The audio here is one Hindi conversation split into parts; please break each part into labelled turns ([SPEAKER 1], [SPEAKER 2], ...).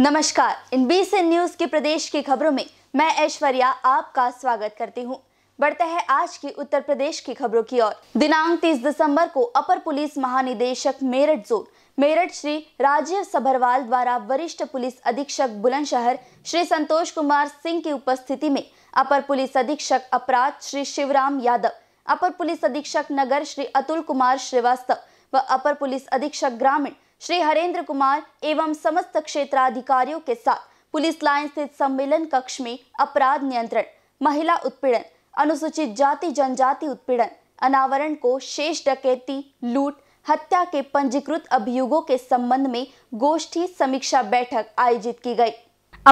[SPEAKER 1] नमस्कार इन बीस न्यूज के प्रदेश की खबरों में मैं ऐश्वर्या आपका स्वागत करती हूं। बढ़ते हैं आज की उत्तर प्रदेश की खबरों की ओर दिनांक 30 दिसंबर को अपर पुलिस महानिदेशक मेरठ जोन मेरठ श्री राजीव सभरवाल द्वारा वरिष्ठ पुलिस अधीक्षक बुलंदशहर श्री संतोष कुमार सिंह की उपस्थिति में अपर पुलिस अधीक्षक अपराध श्री शिवराम यादव अपर पुलिस अधीक्षक नगर श्री अतुल कुमार श्रीवास्तव व अपर पुलिस अधीक्षक ग्रामीण श्री हरेंद्र कुमार एवं समस्त क्षेत्राधिकारियों के साथ पुलिस लाइन स्थित सम्मेलन कक्ष में अपराध नियंत्रण महिला उत्पीड़न अनुसूचित जाति जनजाति उत्पीड़न अनावरण को शेष डकैती लूट हत्या के पंजीकृत अभियोगों के संबंध में गोष्ठी समीक्षा बैठक आयोजित की गई।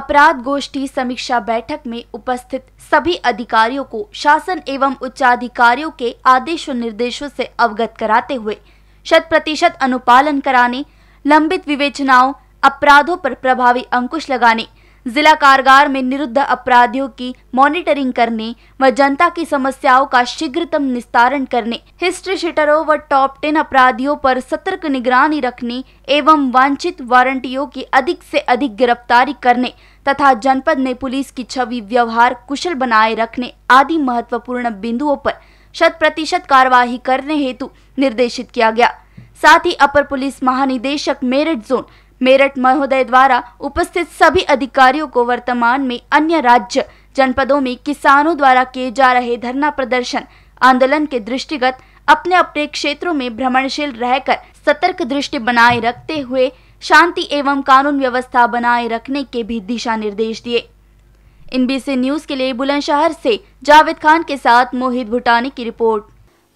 [SPEAKER 1] अपराध गोष्ठी समीक्षा बैठक में उपस्थित सभी अधिकारियों को शासन एवं उच्चाधिकारियों के आदेश निर्देशों से अवगत कराते हुए शत प्रतिशत अनुपालन कराने लंबित विवेचनाओं अपराधों पर प्रभावी अंकुश लगाने जिला कारगार में निरुद्ध अपराधियों की मॉनिटरिंग करने व जनता की समस्याओं का शीघ्रतम निस्तारण करने हिस्ट्री शिटरों व टॉप टेन अपराधियों पर सतर्क निगरानी रखने एवं वांछित वारंटियों की अधिक से अधिक गिरफ्तारी करने तथा जनपद में पुलिस की छवि व्यवहार कुशल बनाए रखने आदि महत्वपूर्ण बिंदुओं पर शत प्रतिशत कार्यवाही करने हेतु निर्देशित किया गया साथ ही अपर पुलिस महानिदेशक मेरठ जोन मेरठ महोदय द्वारा उपस्थित सभी अधिकारियों को वर्तमान में अन्य राज्य जनपदों में किसानों द्वारा किए जा रहे धरना प्रदर्शन आंदोलन के दृष्टिगत अपने अपने क्षेत्रों में भ्रमणशील रहकर सतर्क दृष्टि बनाए रखते हुए शांति एवं कानून व्यवस्था बनाए रखने के भी दिशा निर्देश दिए इन बीसी न्यूज के लिए बुलंदशहर से जावेद खान के साथ मोहित भुटानी की रिपोर्ट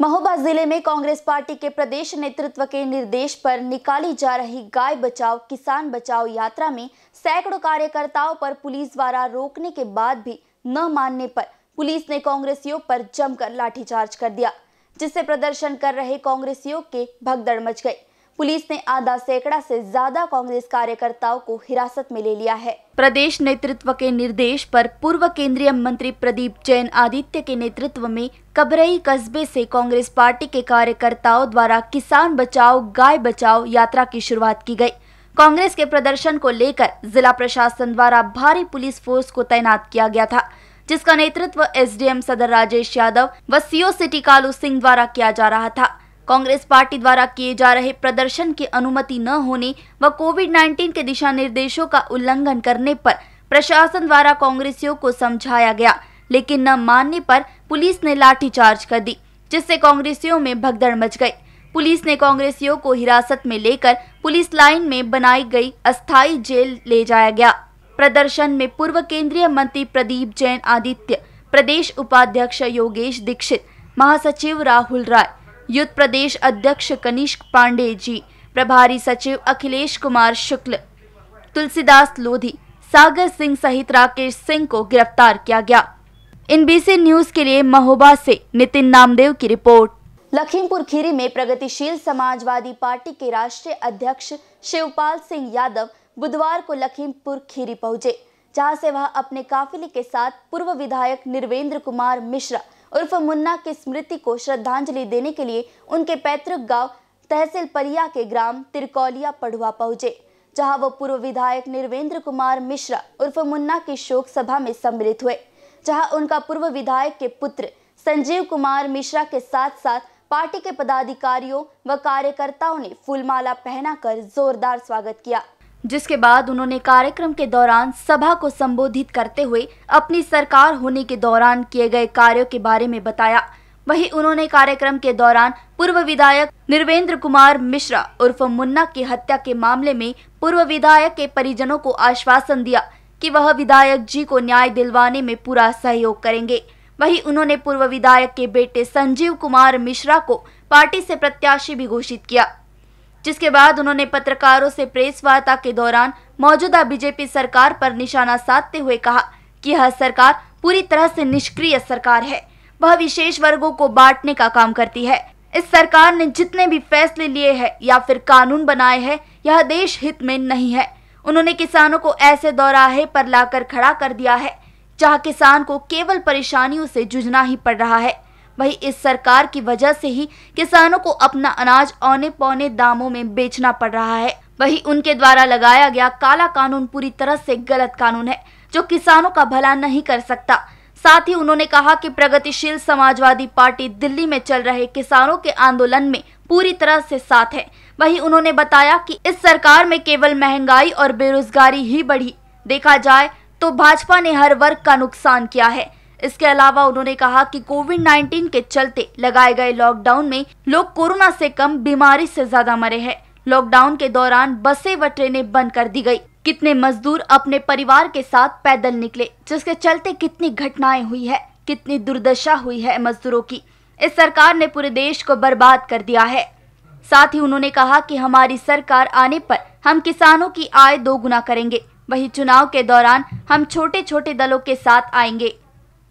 [SPEAKER 1] महोबा जिले में कांग्रेस पार्टी के प्रदेश नेतृत्व के निर्देश पर निकाली जा रही गाय बचाओ किसान बचाओ यात्रा में सैकड़ों कार्यकर्ताओं पर पुलिस द्वारा रोकने के बाद भी न मानने पर पुलिस ने कांग्रेसियों पर जमकर लाठीचार्ज कर दिया जिससे प्रदर्शन कर रहे कांग्रेसियों के भगदड़ मच गए पुलिस ने आधा सैकड़ा से ज्यादा कांग्रेस कार्यकर्ताओं को हिरासत में ले लिया है प्रदेश नेतृत्व के निर्देश पर पूर्व केंद्रीय मंत्री प्रदीप जैन आदित्य के नेतृत्व में कबरई कस्बे से कांग्रेस पार्टी के कार्यकर्ताओं द्वारा किसान बचाओ गाय बचाओ यात्रा की शुरुआत की गई कांग्रेस के प्रदर्शन को लेकर जिला प्रशासन द्वारा भारी पुलिस फोर्स को तैनात किया गया था जिसका नेतृत्व एसडीएम सदर राजेश यादव व सीओ सिटी कालू सिंह द्वारा किया जा रहा था कांग्रेस पार्टी द्वारा किए जा रहे प्रदर्शन की अनुमति न होने व कोविड 19 के दिशा निर्देशों का उल्लंघन करने पर प्रशासन द्वारा कांग्रेसियों को समझाया गया लेकिन न मानने पर पुलिस ने लाठीचार्ज कर दी जिससे कांग्रेसियों में भगदड़ मच गई पुलिस ने कांग्रेसियों को हिरासत में लेकर पुलिस लाइन में बनाई गई अस्थायी जेल ले जाया गया प्रदर्शन में पूर्व केंद्रीय मंत्री प्रदीप जैन आदित्य प्रदेश उपाध्यक्ष योगेश दीक्षित महासचिव राहुल राय युद्ध प्रदेश अध्यक्ष कनिष्क पांडे जी प्रभारी सचिव अखिलेश कुमार शुक्ल तुलसीदास लोधी सागर सिंह सहित राकेश सिंह को गिरफ्तार किया गया इनबीसी न्यूज के लिए महोबा से नितिन नामदेव की रिपोर्ट लखीमपुर खीरी में प्रगतिशील समाजवादी पार्टी के राष्ट्रीय अध्यक्ष शिवपाल सिंह यादव बुधवार को लखीमपुर खीरी पहुंचे जहां से वह अपने काफिले के साथ पूर्व विधायक निर्वेंद्र कुमार मिश्रा उर्फ मुन्ना की स्मृति को श्रद्धांजलि देने के लिए उनके पैतृक गांव तहसील परिया के ग्राम तिरकौलिया पढ़ुआ पहुंचे जहां वो पूर्व विधायक निर्वेंद्र कुमार मिश्रा उर्फ मुन्ना की शोक सभा में सम्मिलित हुए जहाँ उनका पूर्व विधायक के पुत्र संजीव कुमार मिश्रा के साथ साथ पार्टी के पदाधिकारियों व कार्यकर्ताओं ने फूलमाला पहनाकर जोरदार स्वागत किया जिसके बाद उन्होंने कार्यक्रम के दौरान सभा को संबोधित करते हुए अपनी सरकार होने के दौरान किए गए कार्यों के बारे में बताया वहीं उन्होंने कार्यक्रम के दौरान पूर्व विधायक निर्वेंद्र कुमार मिश्रा उर्फ मुन्ना की हत्या के मामले में पूर्व विधायक के परिजनों को आश्वासन दिया कि वह विधायक जी को न्याय दिलवाने में पूरा सहयोग करेंगे वहीं उन्होंने पूर्व विधायक के बेटे संजीव कुमार मिश्रा को पार्टी से प्रत्याशी भी घोषित किया जिसके बाद उन्होंने पत्रकारों से प्रेस वार्ता के दौरान मौजूदा बीजेपी सरकार पर निशाना साधते हुए कहा कि यह सरकार पूरी तरह से निष्क्रिय सरकार है वह विशेष वर्गों को बांटने का काम करती है इस सरकार ने जितने भी फैसले लिए हैं या फिर कानून बनाए हैं यह देश हित में नहीं है उन्होंने किसानों को ऐसे दौराहे पर लाकर खड़ा कर दिया है जहां किसान को केवल परेशानियों से जूझना ही पड़ रहा है वहीं इस सरकार की वजह से ही किसानों को अपना अनाज औने पौने दामों में बेचना पड़ रहा है वहीं उनके द्वारा लगाया गया काला कानून पूरी तरह से गलत कानून है जो किसानों का भला नहीं कर सकता साथ ही उन्होंने कहा कि प्रगतिशील समाजवादी पार्टी दिल्ली में चल रहे किसानों के आंदोलन में पूरी तरह से साथ है वहीं उन्होंने बताया कि इस सरकार में केवल महंगाई और बेरोजगारी ही बढ़ी देखा जाए तो भाजपा ने हर वर्ग का नुकसान किया है इसके अलावा उन्होंने कहा कि कोविड 19 के चलते लगाए गए लॉकडाउन में लोग कोरोना से कम बीमारी से ज्यादा मरे हैं लॉकडाउन के दौरान बसें व ट्रेनें बंद कर दी गई कितने मजदूर अपने परिवार के साथ पैदल निकले जिसके चलते कितनी घटनाएं हुई है कितनी दुर्दशा हुई है मजदूरों की इस सरकार ने पूरे देश को बर्बाद कर दिया है साथ ही उन्होंने कहा कि हमारी सरकार आने पर हम किसानों की आय दोगुना करेंगे वही चुनाव के दौरान हम छोटे छोटे दलों के साथ आएंगे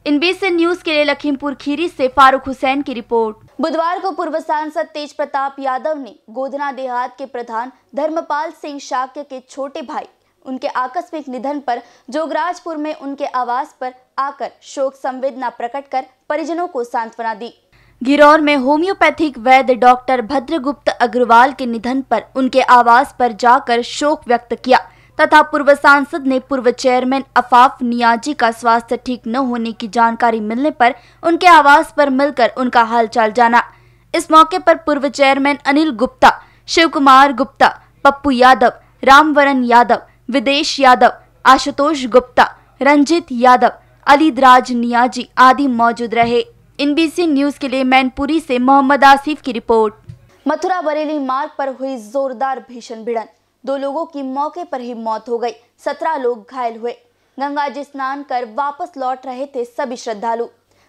[SPEAKER 1] इन बीस न्यूज के लिए लखीमपुर खीरी से फारूक हुसैन की रिपोर्ट बुधवार को पूर्व सांसद तेज प्रताप यादव ने गोधना देहात के प्रधान धर्मपाल सिंह शाक्य के छोटे भाई उनके आकस्मिक निधन पर जोगराजपुर में उनके आवास पर आकर शोक संवेदना प्रकट कर परिजनों को सांत्वना दी गिरौर में होम्योपैथिक वैद्य डॉक्टर भद्रगुप्त अग्रवाल के निधन पर उनके आवास पर जाकर शोक व्यक्त किया तथा पूर्व सांसद ने पूर्व चेयरमैन अफाफ नियाजी का स्वास्थ्य ठीक न होने की जानकारी मिलने पर उनके आवास पर मिलकर उनका हालचाल जाना इस मौके पर पूर्व चेयरमैन अनिल गुप्ता शिव कुमार गुप्ता पप्पू यादव रामवरण यादव विदेश यादव आशुतोष गुप्ता रंजित यादव अलीदराज नियाजी आदि मौजूद रहे इनबीसी न्यूज के लिए मैनपुरी से मोहम्मद आसिफ की रिपोर्ट मथुरा बरेली मार्ग पर हुई जोरदार भीषण भिड़ंत दो लोगों की मौके पर ही मौत हो गई सत्रह लोग घायल हुए गंगा जी स्नान कर वापस लौट रहे थे सभी श्रद्धालु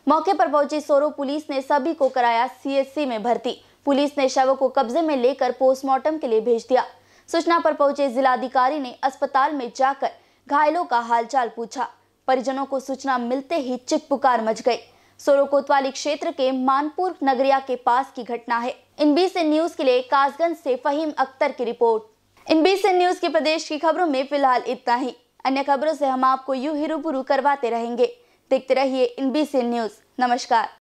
[SPEAKER 1] मौके पर पहुंची सोरो पुलिस ने सभी को कराया सीएससी में भर्ती पुलिस ने शव को कब्जे में लेकर पोस्टमार्टम के लिए भेज दिया सूचना पर पहुंचे जिलाधिकारी ने अस्पताल में जाकर घायलों का हालचाल पूछा परिजनों को सूचना मिलते ही चिक पुकार मच गई सोरो कोतवाली क्षेत्र के मानपुर नगरिया के पास की घटना है इन बीस न्यूज के लिए कासगंज से फहीम अख्तर की रिपोर्ट इन बीस न्यूज की प्रदेश की खबरों में फिलहाल इतना ही अन्य खबरों से हम आपको यू ही रूबरू करवाते रहेंगे देखते रहिए इन बीस न्यूज नमस्कार